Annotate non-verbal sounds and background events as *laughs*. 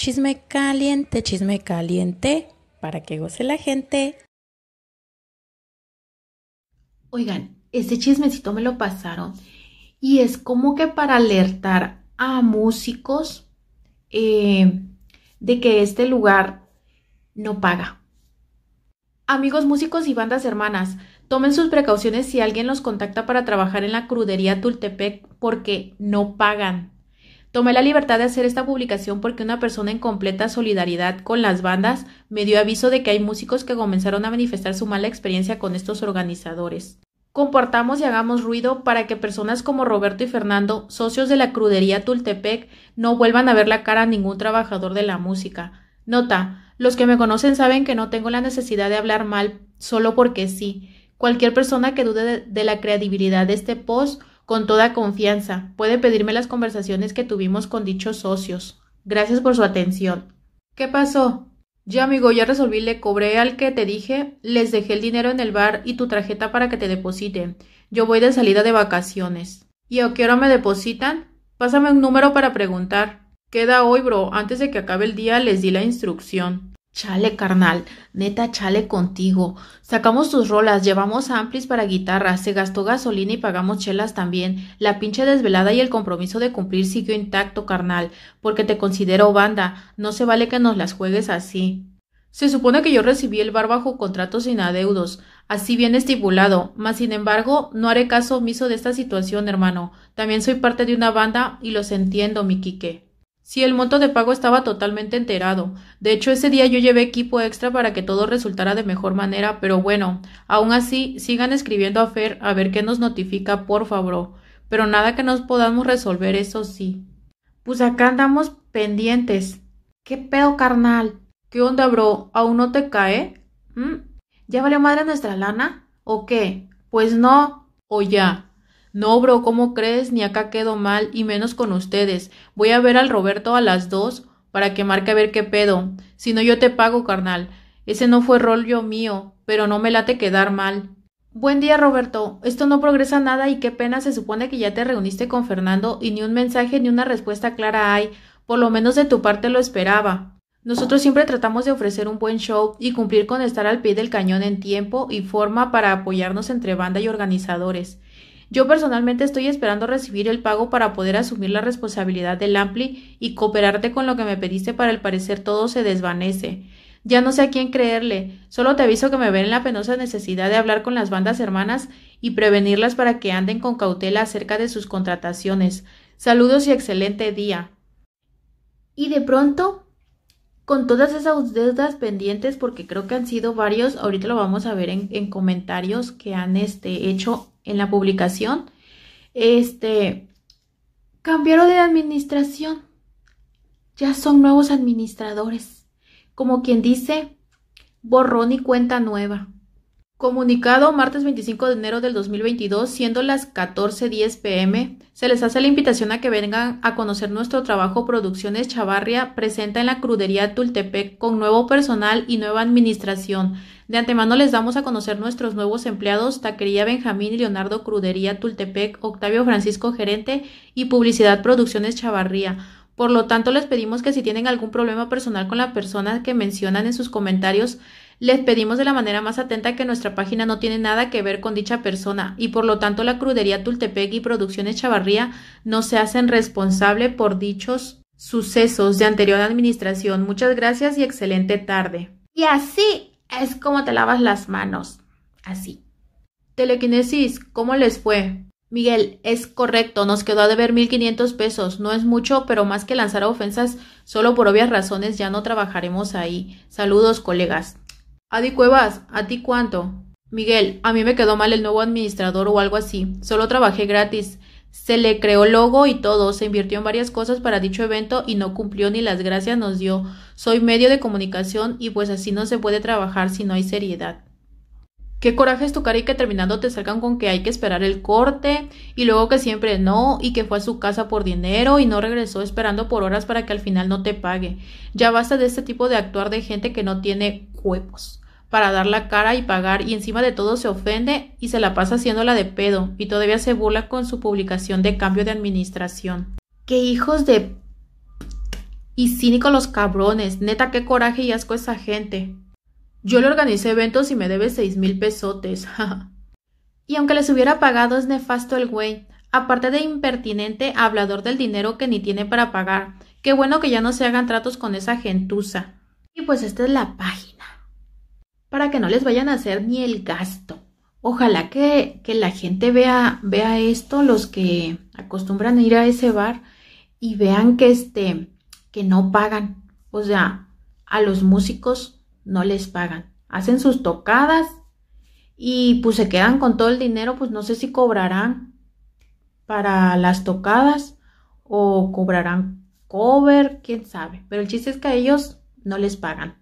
Chisme caliente, chisme caliente, para que goce la gente. Oigan, este chismecito me lo pasaron y es como que para alertar a músicos eh, de que este lugar no paga. Amigos músicos y bandas hermanas, tomen sus precauciones si alguien los contacta para trabajar en la crudería Tultepec porque no pagan. Tomé la libertad de hacer esta publicación porque una persona en completa solidaridad con las bandas me dio aviso de que hay músicos que comenzaron a manifestar su mala experiencia con estos organizadores. Compartamos y hagamos ruido para que personas como Roberto y Fernando, socios de la crudería Tultepec, no vuelvan a ver la cara a ningún trabajador de la música. Nota, los que me conocen saben que no tengo la necesidad de hablar mal solo porque sí. Cualquier persona que dude de la credibilidad de este post con toda confianza. Puede pedirme las conversaciones que tuvimos con dichos socios. Gracias por su atención. ¿Qué pasó? Ya, amigo, ya resolví, le cobré al que te dije, les dejé el dinero en el bar y tu tarjeta para que te depositen. Yo voy de salida de vacaciones. ¿Y a qué hora me depositan? Pásame un número para preguntar. Queda hoy, bro. Antes de que acabe el día les di la instrucción. Chale, carnal, neta, chale contigo. Sacamos tus rolas, llevamos amplis para guitarra, se gastó gasolina y pagamos chelas también. La pinche desvelada y el compromiso de cumplir siguió intacto, carnal, porque te considero banda. No se vale que nos las juegues así. Se supone que yo recibí el bar bajo contrato sin adeudos, así bien estipulado, mas sin embargo, no haré caso omiso de esta situación, hermano. También soy parte de una banda y los entiendo, mi Quique. Sí, el monto de pago estaba totalmente enterado. De hecho, ese día yo llevé equipo extra para que todo resultara de mejor manera, pero bueno, aún así, sigan escribiendo a Fer a ver qué nos notifica, por favor. Pero nada que nos podamos resolver, eso sí. Pues acá andamos pendientes. ¿Qué pedo, carnal? ¿Qué onda, bro? ¿Aún no te cae? ¿Mm? ¿Ya valió madre nuestra lana? ¿O qué? Pues no. O ya. No, bro, ¿cómo crees? Ni acá quedo mal, y menos con ustedes. Voy a ver al Roberto a las dos para que marque a ver qué pedo. Si no, yo te pago, carnal. Ese no fue rollo mío, pero no me late quedar mal. Buen día, Roberto. Esto no progresa nada y qué pena se supone que ya te reuniste con Fernando y ni un mensaje ni una respuesta clara hay. Por lo menos de tu parte lo esperaba. Nosotros siempre tratamos de ofrecer un buen show y cumplir con estar al pie del cañón en tiempo y forma para apoyarnos entre banda y organizadores. Yo personalmente estoy esperando recibir el pago para poder asumir la responsabilidad del Ampli y cooperarte con lo que me pediste para el parecer todo se desvanece. Ya no sé a quién creerle, solo te aviso que me ven en la penosa necesidad de hablar con las bandas hermanas y prevenirlas para que anden con cautela acerca de sus contrataciones. Saludos y excelente día. Y de pronto, con todas esas deudas pendientes, porque creo que han sido varios, ahorita lo vamos a ver en, en comentarios que han este, hecho en la publicación, este, cambiaron de administración. Ya son nuevos administradores. Como quien dice, borrón y cuenta nueva. Comunicado martes 25 de enero del 2022, siendo las 14.10 pm, se les hace la invitación a que vengan a conocer nuestro trabajo Producciones Chavarria, presenta en la Crudería Tultepec con nuevo personal y nueva administración. De antemano les damos a conocer nuestros nuevos empleados, Taquería Benjamín, Leonardo Crudería, Tultepec, Octavio Francisco Gerente y Publicidad Producciones Chavarría. Por lo tanto, les pedimos que si tienen algún problema personal con la persona que mencionan en sus comentarios, les pedimos de la manera más atenta que nuestra página no tiene nada que ver con dicha persona y por lo tanto la crudería Tultepec y Producciones Chavarría no se hacen responsable por dichos sucesos de anterior administración. Muchas gracias y excelente tarde. Y así es como te lavas las manos. Así. Telequinesis, ¿cómo les fue? Miguel, es correcto, nos quedó a deber mil quinientos pesos. No es mucho, pero más que lanzar ofensas, solo por obvias razones ya no trabajaremos ahí. Saludos, colegas. Adi Cuevas, ¿a ti cuánto? Miguel, a mí me quedó mal el nuevo administrador o algo así. Solo trabajé gratis. Se le creó logo y todo, se invirtió en varias cosas para dicho evento y no cumplió ni las gracias nos dio. Soy medio de comunicación y pues así no se puede trabajar si no hay seriedad. Qué coraje es tu cara y que terminando te salgan con que hay que esperar el corte y luego que siempre no y que fue a su casa por dinero y no regresó esperando por horas para que al final no te pague. Ya basta de este tipo de actuar de gente que no tiene huevos para dar la cara y pagar y encima de todo se ofende y se la pasa haciéndola de pedo y todavía se burla con su publicación de cambio de administración. ¡Qué hijos de... y cínicos los cabrones! Neta, qué coraje y asco esa gente. Yo le organicé eventos y me debe seis mil pesotes. *laughs* y aunque les hubiera pagado es nefasto el güey. Aparte de impertinente, hablador del dinero que ni tiene para pagar. Qué bueno que ya no se hagan tratos con esa gentuza. Y pues esta es la página para que no les vayan a hacer ni el gasto. Ojalá que, la gente vea, vea esto, los que acostumbran a ir a ese bar y vean que este, que no pagan. O sea, a los músicos no les pagan. Hacen sus tocadas y pues se quedan con todo el dinero, pues no sé si cobrarán para las tocadas o cobrarán cover, quién sabe. Pero el chiste es que a ellos no les pagan.